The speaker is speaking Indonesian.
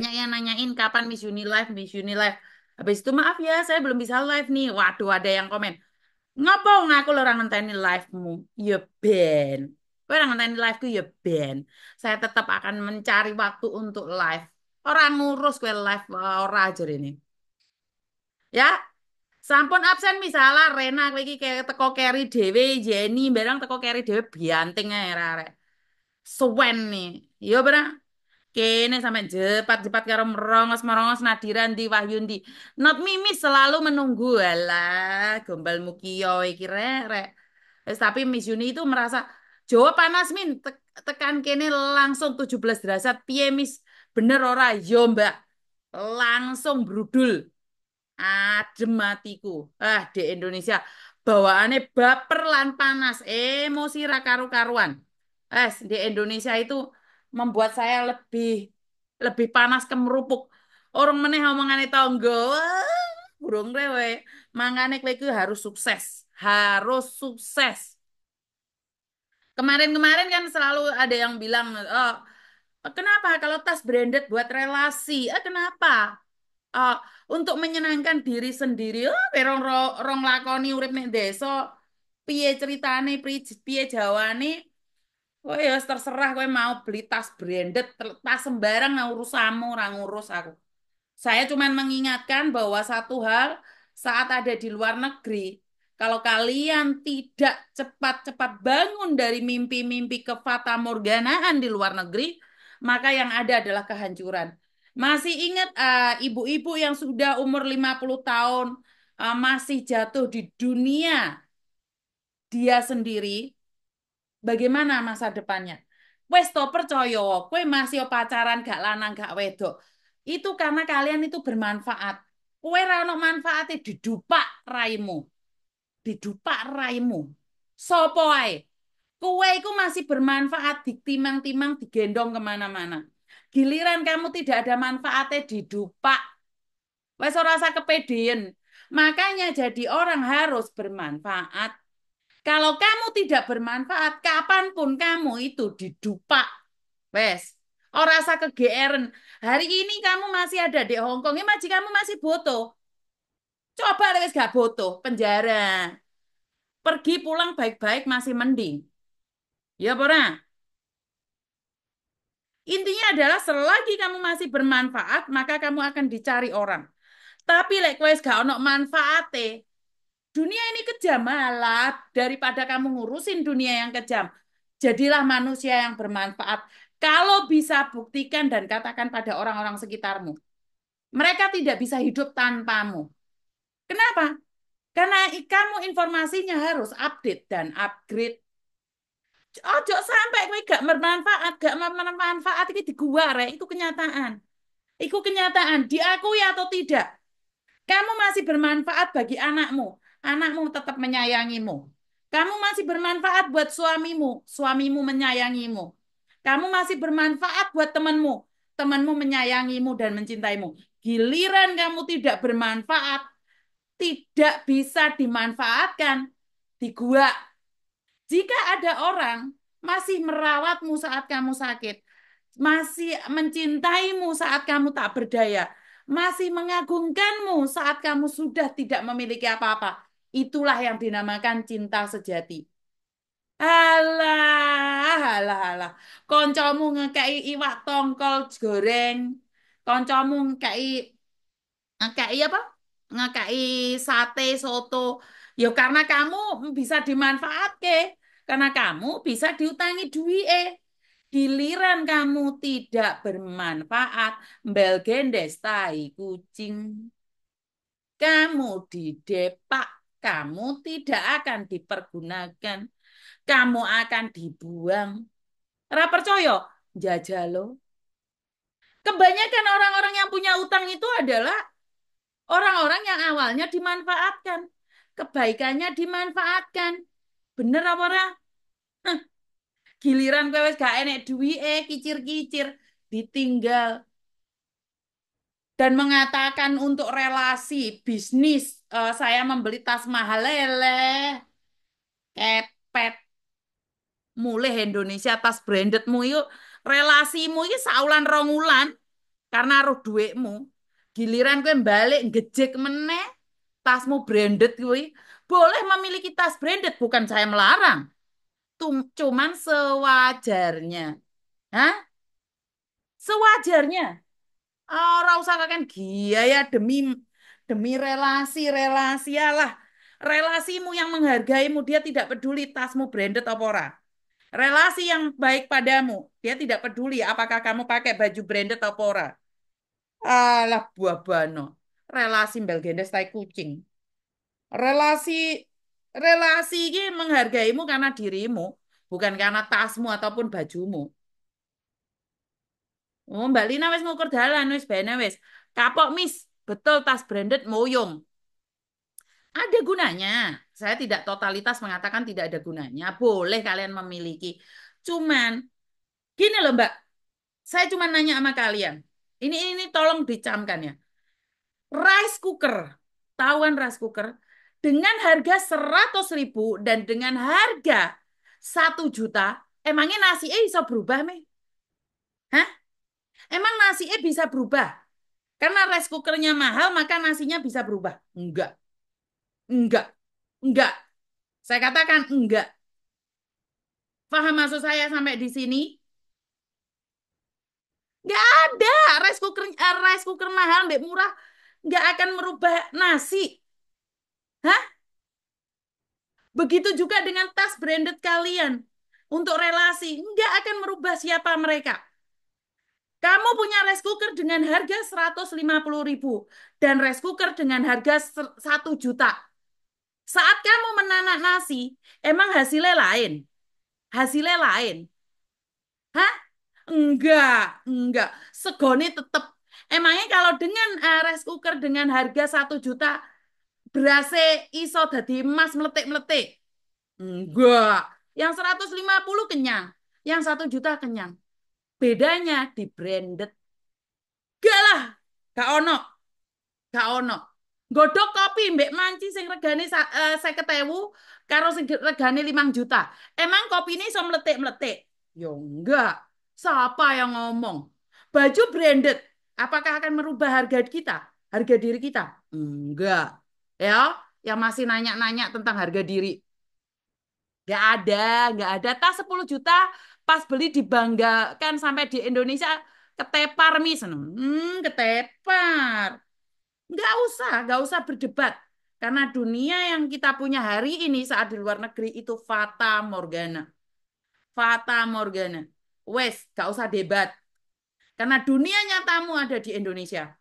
banyak yang nanyain kapan Miss Uni live, Miss Uni live. Habis itu maaf ya, saya belum bisa live nih. Waduh, ada yang komen. Ngapa aku lo orang ngenteni live-mu? Ya ben. Gue orang ngenteni live-ku ya ben. Saya tetap akan mencari waktu untuk live. Orang ngurus well live eh, ora aja ini. Ya, Sampun absen misalnya Rena lagi kayak teko carry Dewi Jenny berang teko carry Dewi bianting ya rare Swen nih. Yo berang kene sampe cepat-cepat karo merongos-merongos nadiran di wahyundi Not Mimi selalu menunggu. lah, gombal mukio. iki rek. es tapi Miss Yuni itu merasa Jawab panas min te tekan kene langsung 17 derajat piye Miss? Bener ora? Yo, iya, Mbak. Langsung brudul. Adem matiku. Ah, di Indonesia bawaannya baper lan panas, emosi rakaru karuan Eh, di Indonesia itu membuat saya lebih lebih panas merupuk. Orang meneh omongane tangga, burung rewe. Mangane kowe harus sukses, harus sukses. Kemarin-kemarin kan selalu ada yang bilang, "Oh, kenapa kalau tas branded buat relasi? Eh, kenapa? Oh, untuk menyenangkan diri sendiri. Oh, perong rong lakoni urip nek desa, piye ceritane, piye jawane, Oh ya terserah kowe mau beli tas branded, tas sembarang nah urusamu orang ngurus aku. Saya cuma mengingatkan bahwa satu hal saat ada di luar negeri, kalau kalian tidak cepat-cepat bangun dari mimpi-mimpi kefata morganaan di luar negeri, maka yang ada adalah kehancuran. Masih ingat eh, ibu-ibu uh, yang sudah umur 50 tahun uh, masih jatuh di dunia dia sendiri bagaimana masa depannya. Wes to percaya, kue masih pacaran gak lanang gak wedok. Itu karena kalian itu bermanfaat. Kue rano manfaatnya didupak raimu. Didupak raimu. So ae. Kue itu masih bermanfaat ditimang-timang digendong kemana-mana. Giliran kamu tidak ada manfaatnya didupak. Wes rasa kepedean. Makanya jadi orang harus bermanfaat kalau kamu tidak bermanfaat, kapanpun kamu itu didupa, Wes, Oh rasa kegeeran. Hari ini kamu masih ada di Hong Kong, ini majikanmu masih boto. Coba wes gak boto, penjara. Pergi pulang baik-baik masih mending. Ya, Bora. Intinya adalah selagi kamu masih bermanfaat, maka kamu akan dicari orang. Tapi lek like, wes, gak ono manfaate, dunia ini kejam malah daripada kamu ngurusin dunia yang kejam jadilah manusia yang bermanfaat kalau bisa buktikan dan katakan pada orang-orang sekitarmu mereka tidak bisa hidup tanpamu kenapa karena kamu informasinya harus update dan upgrade ojo sampai kowe gak bermanfaat gak bermanfaat gua diguare eh. itu kenyataan itu kenyataan diakui atau tidak kamu masih bermanfaat bagi anakmu anakmu tetap menyayangimu. Kamu masih bermanfaat buat suamimu, suamimu menyayangimu. Kamu masih bermanfaat buat temanmu, temanmu menyayangimu dan mencintaimu. Giliran kamu tidak bermanfaat, tidak bisa dimanfaatkan, digua. Jika ada orang masih merawatmu saat kamu sakit, masih mencintaimu saat kamu tak berdaya, masih mengagungkanmu saat kamu sudah tidak memiliki apa-apa. Itulah yang dinamakan cinta sejati. Alah, alah, alah. Koncomu ngekei iwak tongkol goreng. Koncomu ngekei ngekei apa? Ngekei sate soto. Ya karena kamu bisa dimanfaatke, karena kamu bisa diutangi duit eh. Giliran kamu tidak bermanfaat, mbel gendes tai kucing. Kamu didepak kamu tidak akan dipergunakan. Kamu akan dibuang. Ra percaya? Jajalo. Kebanyakan orang-orang yang punya utang itu adalah orang-orang yang awalnya dimanfaatkan. Kebaikannya dimanfaatkan. Bener apa ora? Giliran kowe wis gak enek duwike, kicir-kicir, ditinggal dan mengatakan untuk relasi bisnis uh, saya membeli tas mahal lele kepet mulai Indonesia tas brandedmu yuk relasimu ini saulan rongulan karena roh duitmu giliran gue balik gejek meneh tasmu branded gue boleh memiliki tas branded bukan saya melarang Tum cuman sewajarnya Hah? sewajarnya Ah, ora usah kakek gia ya demi demi relasi relasi lah relasimu yang menghargaimu dia tidak peduli tasmu branded apa ora relasi yang baik padamu dia tidak peduli apakah kamu pakai baju branded atau ora alah buah bano relasi mbel gendes tai kucing relasi relasi ini menghargaimu karena dirimu bukan karena tasmu ataupun bajumu Oh, Mbak Lina wis ngukur dalan wis bene wis. Kapok Miss, betul tas branded moyong. Ada gunanya. Saya tidak totalitas mengatakan tidak ada gunanya. Boleh kalian memiliki. Cuman gini loh, Mbak. Saya cuma nanya sama kalian. Ini ini tolong dicamkan ya. Rice cooker, tawan rice cooker dengan harga 100.000 ribu dan dengan harga 1 juta, emangnya nasi eh bisa berubah, Meh? Hah? Emang nasi e bisa berubah? Karena rice cookernya mahal, maka nasinya bisa berubah. Enggak. Enggak. Enggak. Saya katakan enggak. Paham maksud saya sampai di sini? Enggak ada. Rice cooker, uh, rice cooker mahal, mbak murah. Enggak akan merubah nasi. Hah? Begitu juga dengan tas branded kalian. Untuk relasi. Enggak akan merubah siapa mereka. Kamu punya rice cooker dengan harga 150 ribu dan rice cooker dengan harga 1 juta. Saat kamu menanak nasi, emang hasilnya lain? Hasilnya lain? Hah? Enggak, enggak. Segoni tetap. Emangnya kalau dengan uh, rice cooker dengan harga 1 juta, berase iso jadi emas meletik-meletik? Enggak. Yang 150 kenyang, yang 1 juta kenyang. Bedanya di branded. Gak lah, gak ono. Gak ono. Godok kopi mbek manci sing regane uh, eh, ketemu, karo sing regane 5 juta. Emang kopi ini so meletik-meletik? Ya enggak. Siapa yang ngomong? Baju branded apakah akan merubah harga kita? Harga diri kita? Enggak. Ya, yang masih nanya-nanya tentang harga diri. Gak ada, gak ada. Tas 10 juta pas beli dibanggakan sampai di Indonesia ketepar mis hmm, ketepar nggak usah nggak usah berdebat karena dunia yang kita punya hari ini saat di luar negeri itu fata morgana fata morgana wes nggak usah debat karena dunia nyatamu ada di Indonesia